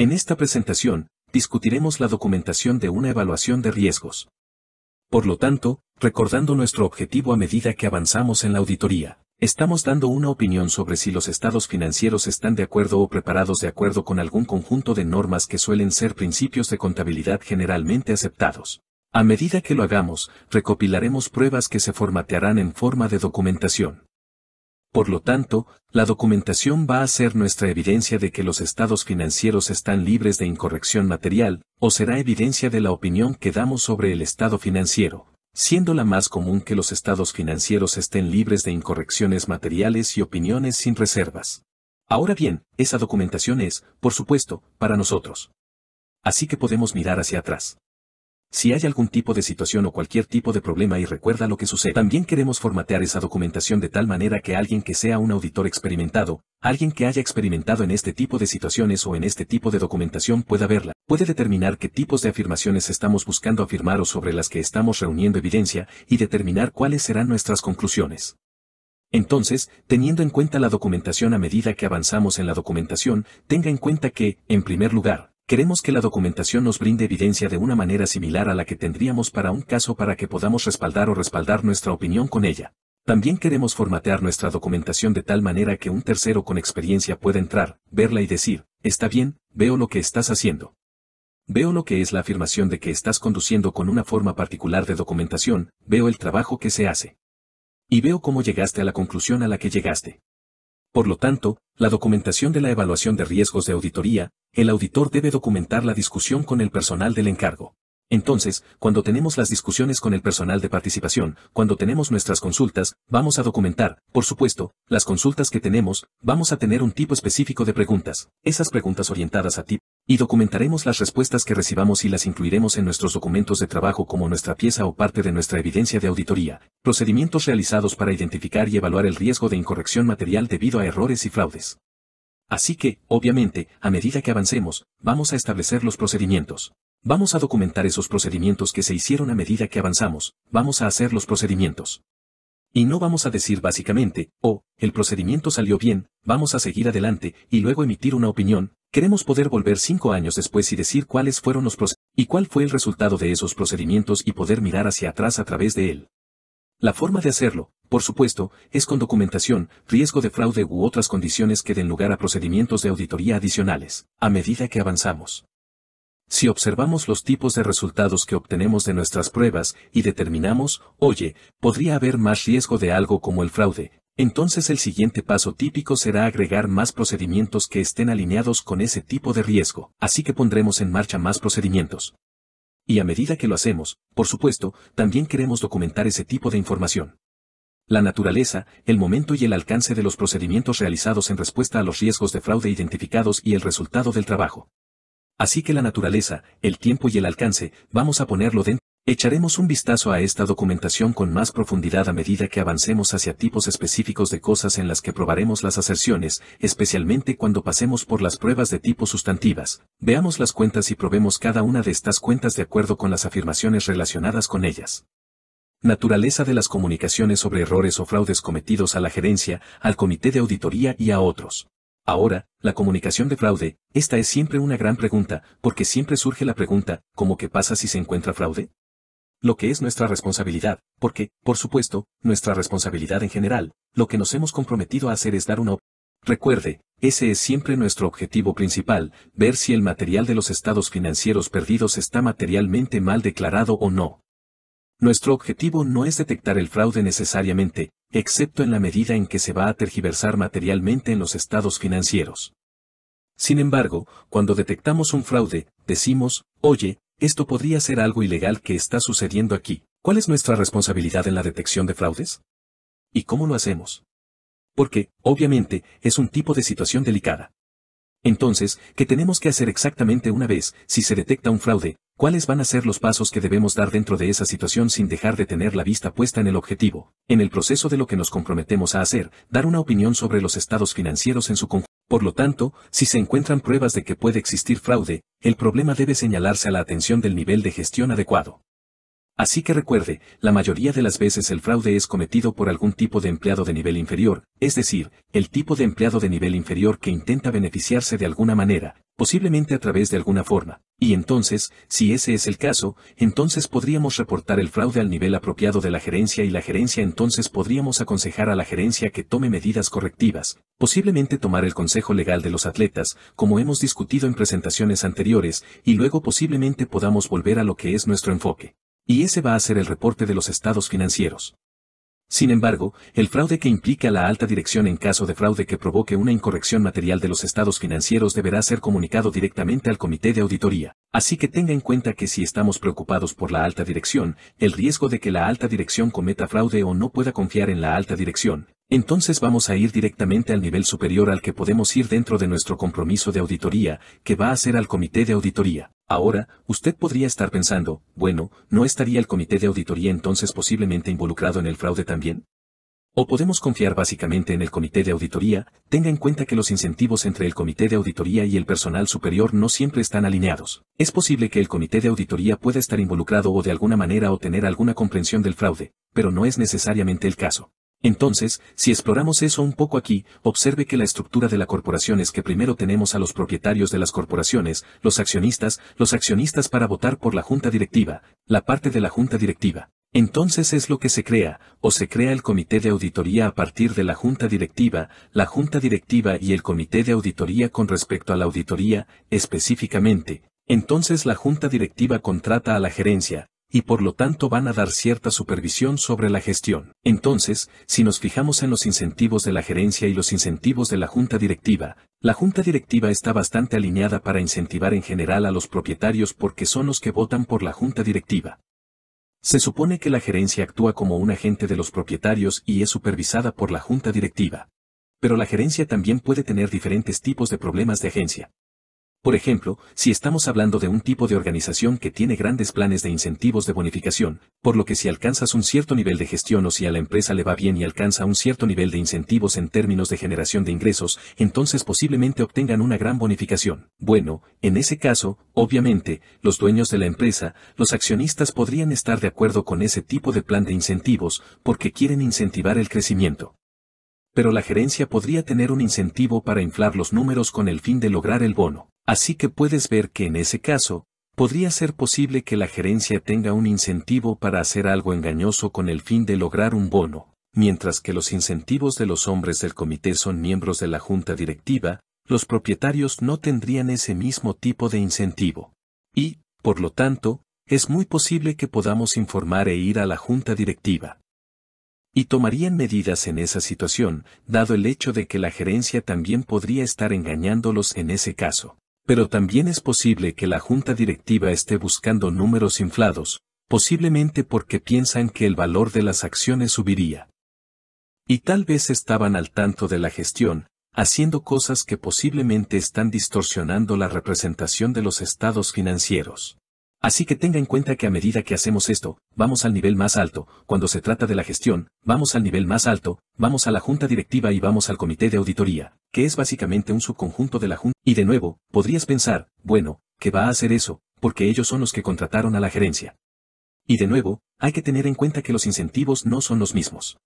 En esta presentación, discutiremos la documentación de una evaluación de riesgos. Por lo tanto, recordando nuestro objetivo a medida que avanzamos en la auditoría, estamos dando una opinión sobre si los estados financieros están de acuerdo o preparados de acuerdo con algún conjunto de normas que suelen ser principios de contabilidad generalmente aceptados. A medida que lo hagamos, recopilaremos pruebas que se formatearán en forma de documentación. Por lo tanto, la documentación va a ser nuestra evidencia de que los estados financieros están libres de incorrección material, o será evidencia de la opinión que damos sobre el estado financiero, siendo la más común que los estados financieros estén libres de incorrecciones materiales y opiniones sin reservas. Ahora bien, esa documentación es, por supuesto, para nosotros. Así que podemos mirar hacia atrás. Si hay algún tipo de situación o cualquier tipo de problema y recuerda lo que sucede, también queremos formatear esa documentación de tal manera que alguien que sea un auditor experimentado, alguien que haya experimentado en este tipo de situaciones o en este tipo de documentación pueda verla, puede determinar qué tipos de afirmaciones estamos buscando afirmar o sobre las que estamos reuniendo evidencia y determinar cuáles serán nuestras conclusiones. Entonces, teniendo en cuenta la documentación a medida que avanzamos en la documentación, tenga en cuenta que, en primer lugar, Queremos que la documentación nos brinde evidencia de una manera similar a la que tendríamos para un caso para que podamos respaldar o respaldar nuestra opinión con ella. También queremos formatear nuestra documentación de tal manera que un tercero con experiencia pueda entrar, verla y decir, está bien, veo lo que estás haciendo. Veo lo que es la afirmación de que estás conduciendo con una forma particular de documentación, veo el trabajo que se hace. Y veo cómo llegaste a la conclusión a la que llegaste. Por lo tanto, la documentación de la evaluación de riesgos de auditoría, el auditor debe documentar la discusión con el personal del encargo. Entonces, cuando tenemos las discusiones con el personal de participación, cuando tenemos nuestras consultas, vamos a documentar, por supuesto, las consultas que tenemos, vamos a tener un tipo específico de preguntas. Esas preguntas orientadas a ti y documentaremos las respuestas que recibamos y las incluiremos en nuestros documentos de trabajo como nuestra pieza o parte de nuestra evidencia de auditoría, procedimientos realizados para identificar y evaluar el riesgo de incorrección material debido a errores y fraudes. Así que, obviamente, a medida que avancemos, vamos a establecer los procedimientos. Vamos a documentar esos procedimientos que se hicieron a medida que avanzamos, vamos a hacer los procedimientos. Y no vamos a decir básicamente, oh, el procedimiento salió bien, vamos a seguir adelante, y luego emitir una opinión, queremos poder volver cinco años después y decir cuáles fueron los procedimientos, y cuál fue el resultado de esos procedimientos y poder mirar hacia atrás a través de él. La forma de hacerlo, por supuesto, es con documentación, riesgo de fraude u otras condiciones que den lugar a procedimientos de auditoría adicionales, a medida que avanzamos. Si observamos los tipos de resultados que obtenemos de nuestras pruebas y determinamos, oye, podría haber más riesgo de algo como el fraude, entonces el siguiente paso típico será agregar más procedimientos que estén alineados con ese tipo de riesgo, así que pondremos en marcha más procedimientos. Y a medida que lo hacemos, por supuesto, también queremos documentar ese tipo de información. La naturaleza, el momento y el alcance de los procedimientos realizados en respuesta a los riesgos de fraude identificados y el resultado del trabajo. Así que la naturaleza, el tiempo y el alcance, vamos a ponerlo dentro Echaremos un vistazo a esta documentación con más profundidad a medida que avancemos hacia tipos específicos de cosas en las que probaremos las aserciones, especialmente cuando pasemos por las pruebas de tipo sustantivas. Veamos las cuentas y probemos cada una de estas cuentas de acuerdo con las afirmaciones relacionadas con ellas. Naturaleza de las comunicaciones sobre errores o fraudes cometidos a la gerencia, al comité de auditoría y a otros. Ahora, la comunicación de fraude, esta es siempre una gran pregunta, porque siempre surge la pregunta, ¿cómo qué pasa si se encuentra fraude? lo que es nuestra responsabilidad, porque, por supuesto, nuestra responsabilidad en general, lo que nos hemos comprometido a hacer es dar un op. Recuerde, ese es siempre nuestro objetivo principal, ver si el material de los estados financieros perdidos está materialmente mal declarado o no. Nuestro objetivo no es detectar el fraude necesariamente, excepto en la medida en que se va a tergiversar materialmente en los estados financieros. Sin embargo, cuando detectamos un fraude, decimos, oye, esto podría ser algo ilegal que está sucediendo aquí. ¿Cuál es nuestra responsabilidad en la detección de fraudes? ¿Y cómo lo hacemos? Porque, obviamente, es un tipo de situación delicada. Entonces, ¿qué tenemos que hacer exactamente una vez, si se detecta un fraude? ¿Cuáles van a ser los pasos que debemos dar dentro de esa situación sin dejar de tener la vista puesta en el objetivo, en el proceso de lo que nos comprometemos a hacer, dar una opinión sobre los estados financieros en su conjunto? Por lo tanto, si se encuentran pruebas de que puede existir fraude, el problema debe señalarse a la atención del nivel de gestión adecuado. Así que recuerde, la mayoría de las veces el fraude es cometido por algún tipo de empleado de nivel inferior, es decir, el tipo de empleado de nivel inferior que intenta beneficiarse de alguna manera, posiblemente a través de alguna forma. Y entonces, si ese es el caso, entonces podríamos reportar el fraude al nivel apropiado de la gerencia y la gerencia entonces podríamos aconsejar a la gerencia que tome medidas correctivas, posiblemente tomar el consejo legal de los atletas, como hemos discutido en presentaciones anteriores, y luego posiblemente podamos volver a lo que es nuestro enfoque y ese va a ser el reporte de los estados financieros. Sin embargo, el fraude que implica la alta dirección en caso de fraude que provoque una incorrección material de los estados financieros deberá ser comunicado directamente al comité de auditoría. Así que tenga en cuenta que si estamos preocupados por la alta dirección, el riesgo de que la alta dirección cometa fraude o no pueda confiar en la alta dirección, entonces vamos a ir directamente al nivel superior al que podemos ir dentro de nuestro compromiso de auditoría, que va a ser al comité de auditoría. Ahora, usted podría estar pensando, bueno, ¿no estaría el comité de auditoría entonces posiblemente involucrado en el fraude también? O podemos confiar básicamente en el comité de auditoría, tenga en cuenta que los incentivos entre el comité de auditoría y el personal superior no siempre están alineados. Es posible que el comité de auditoría pueda estar involucrado o de alguna manera obtener alguna comprensión del fraude, pero no es necesariamente el caso. Entonces, si exploramos eso un poco aquí, observe que la estructura de la corporación es que primero tenemos a los propietarios de las corporaciones, los accionistas, los accionistas para votar por la junta directiva, la parte de la junta directiva. Entonces es lo que se crea, o se crea el comité de auditoría a partir de la junta directiva, la junta directiva y el comité de auditoría con respecto a la auditoría, específicamente. Entonces la junta directiva contrata a la gerencia, y por lo tanto van a dar cierta supervisión sobre la gestión. Entonces, si nos fijamos en los incentivos de la gerencia y los incentivos de la junta directiva, la junta directiva está bastante alineada para incentivar en general a los propietarios porque son los que votan por la junta directiva. Se supone que la gerencia actúa como un agente de los propietarios y es supervisada por la junta directiva. Pero la gerencia también puede tener diferentes tipos de problemas de agencia. Por ejemplo, si estamos hablando de un tipo de organización que tiene grandes planes de incentivos de bonificación, por lo que si alcanzas un cierto nivel de gestión o si a la empresa le va bien y alcanza un cierto nivel de incentivos en términos de generación de ingresos, entonces posiblemente obtengan una gran bonificación. Bueno, en ese caso, obviamente, los dueños de la empresa, los accionistas podrían estar de acuerdo con ese tipo de plan de incentivos, porque quieren incentivar el crecimiento pero la gerencia podría tener un incentivo para inflar los números con el fin de lograr el bono. Así que puedes ver que en ese caso, podría ser posible que la gerencia tenga un incentivo para hacer algo engañoso con el fin de lograr un bono, mientras que los incentivos de los hombres del comité son miembros de la junta directiva, los propietarios no tendrían ese mismo tipo de incentivo. Y, por lo tanto, es muy posible que podamos informar e ir a la junta directiva. Y tomarían medidas en esa situación, dado el hecho de que la gerencia también podría estar engañándolos en ese caso pero también es posible que la junta directiva esté buscando números inflados, posiblemente porque piensan que el valor de las acciones subiría. Y tal vez estaban al tanto de la gestión, haciendo cosas que posiblemente están distorsionando la representación de los estados financieros. Así que tenga en cuenta que a medida que hacemos esto, vamos al nivel más alto, cuando se trata de la gestión, vamos al nivel más alto, vamos a la junta directiva y vamos al comité de auditoría, que es básicamente un subconjunto de la junta. Y de nuevo, podrías pensar, bueno, ¿qué va a hacer eso? Porque ellos son los que contrataron a la gerencia. Y de nuevo, hay que tener en cuenta que los incentivos no son los mismos.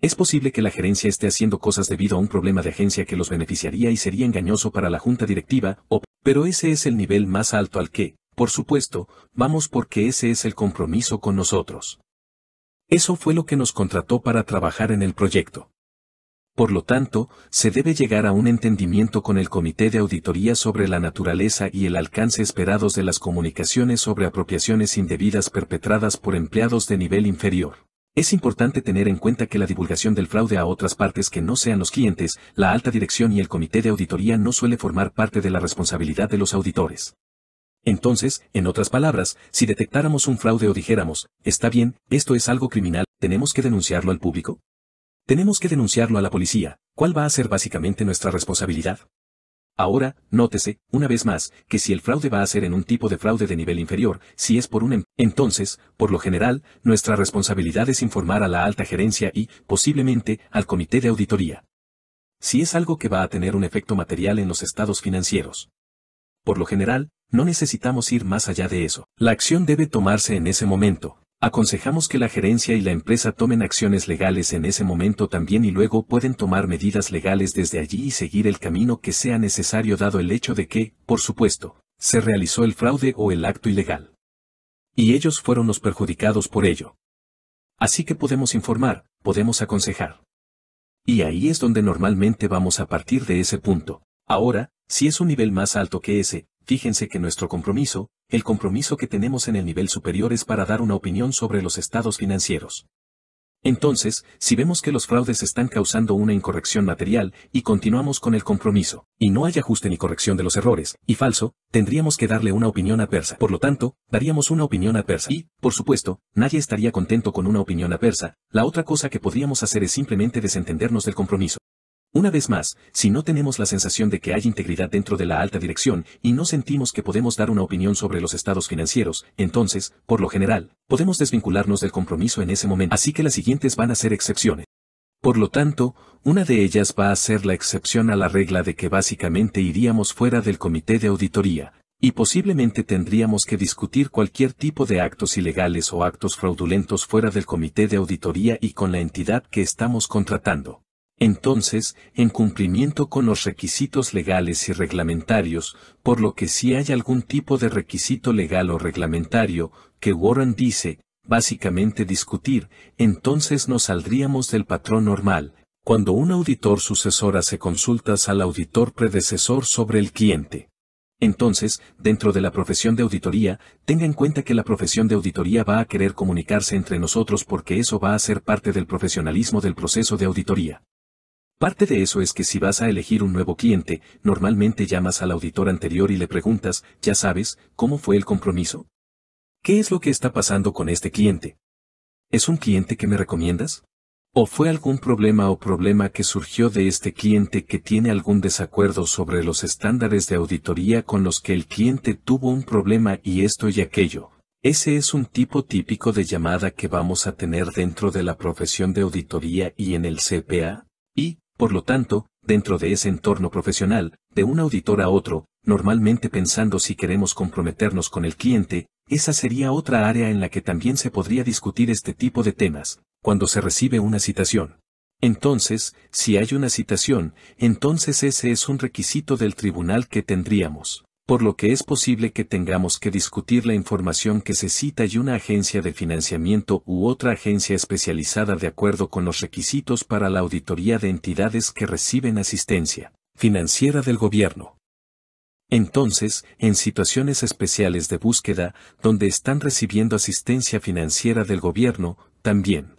Es posible que la gerencia esté haciendo cosas debido a un problema de agencia que los beneficiaría y sería engañoso para la junta directiva, o, pero ese es el nivel más alto al que, por supuesto, vamos porque ese es el compromiso con nosotros. Eso fue lo que nos contrató para trabajar en el proyecto. Por lo tanto, se debe llegar a un entendimiento con el Comité de Auditoría sobre la naturaleza y el alcance esperados de las comunicaciones sobre apropiaciones indebidas perpetradas por empleados de nivel inferior. Es importante tener en cuenta que la divulgación del fraude a otras partes que no sean los clientes, la alta dirección y el comité de auditoría no suele formar parte de la responsabilidad de los auditores. Entonces, en otras palabras, si detectáramos un fraude o dijéramos, está bien, esto es algo criminal, ¿tenemos que denunciarlo al público? Tenemos que denunciarlo a la policía, ¿cuál va a ser básicamente nuestra responsabilidad? Ahora, nótese, una vez más, que si el fraude va a ser en un tipo de fraude de nivel inferior, si es por un em, entonces, por lo general, nuestra responsabilidad es informar a la alta gerencia y, posiblemente, al comité de auditoría. Si es algo que va a tener un efecto material en los estados financieros. Por lo general, no necesitamos ir más allá de eso. La acción debe tomarse en ese momento. Aconsejamos que la gerencia y la empresa tomen acciones legales en ese momento también y luego pueden tomar medidas legales desde allí y seguir el camino que sea necesario dado el hecho de que, por supuesto, se realizó el fraude o el acto ilegal. Y ellos fueron los perjudicados por ello. Así que podemos informar, podemos aconsejar. Y ahí es donde normalmente vamos a partir de ese punto. Ahora, si es un nivel más alto que ese, Fíjense que nuestro compromiso, el compromiso que tenemos en el nivel superior es para dar una opinión sobre los estados financieros. Entonces, si vemos que los fraudes están causando una incorrección material y continuamos con el compromiso, y no hay ajuste ni corrección de los errores, y falso, tendríamos que darle una opinión adversa. Por lo tanto, daríamos una opinión adversa. Y, por supuesto, nadie estaría contento con una opinión adversa. La otra cosa que podríamos hacer es simplemente desentendernos del compromiso. Una vez más, si no tenemos la sensación de que hay integridad dentro de la alta dirección y no sentimos que podemos dar una opinión sobre los estados financieros, entonces, por lo general, podemos desvincularnos del compromiso en ese momento. Así que las siguientes van a ser excepciones. Por lo tanto, una de ellas va a ser la excepción a la regla de que básicamente iríamos fuera del comité de auditoría, y posiblemente tendríamos que discutir cualquier tipo de actos ilegales o actos fraudulentos fuera del comité de auditoría y con la entidad que estamos contratando entonces, en cumplimiento con los requisitos legales y reglamentarios, por lo que si hay algún tipo de requisito legal o reglamentario, que Warren dice, básicamente discutir, entonces nos saldríamos del patrón normal, cuando un auditor sucesor hace consultas al auditor predecesor sobre el cliente. Entonces, dentro de la profesión de auditoría, tenga en cuenta que la profesión de auditoría va a querer comunicarse entre nosotros porque eso va a ser parte del profesionalismo del proceso de auditoría. Parte de eso es que si vas a elegir un nuevo cliente, normalmente llamas al auditor anterior y le preguntas, ya sabes, ¿cómo fue el compromiso? ¿Qué es lo que está pasando con este cliente? ¿Es un cliente que me recomiendas? ¿O fue algún problema o problema que surgió de este cliente que tiene algún desacuerdo sobre los estándares de auditoría con los que el cliente tuvo un problema y esto y aquello? Ese es un tipo típico de llamada que vamos a tener dentro de la profesión de auditoría y en el CPA, y, por lo tanto, dentro de ese entorno profesional, de un auditor a otro, normalmente pensando si queremos comprometernos con el cliente, esa sería otra área en la que también se podría discutir este tipo de temas, cuando se recibe una citación. Entonces, si hay una citación, entonces ese es un requisito del tribunal que tendríamos por lo que es posible que tengamos que discutir la información que se cita y una agencia de financiamiento u otra agencia especializada de acuerdo con los requisitos para la auditoría de entidades que reciben asistencia financiera del gobierno. Entonces, en situaciones especiales de búsqueda, donde están recibiendo asistencia financiera del gobierno, también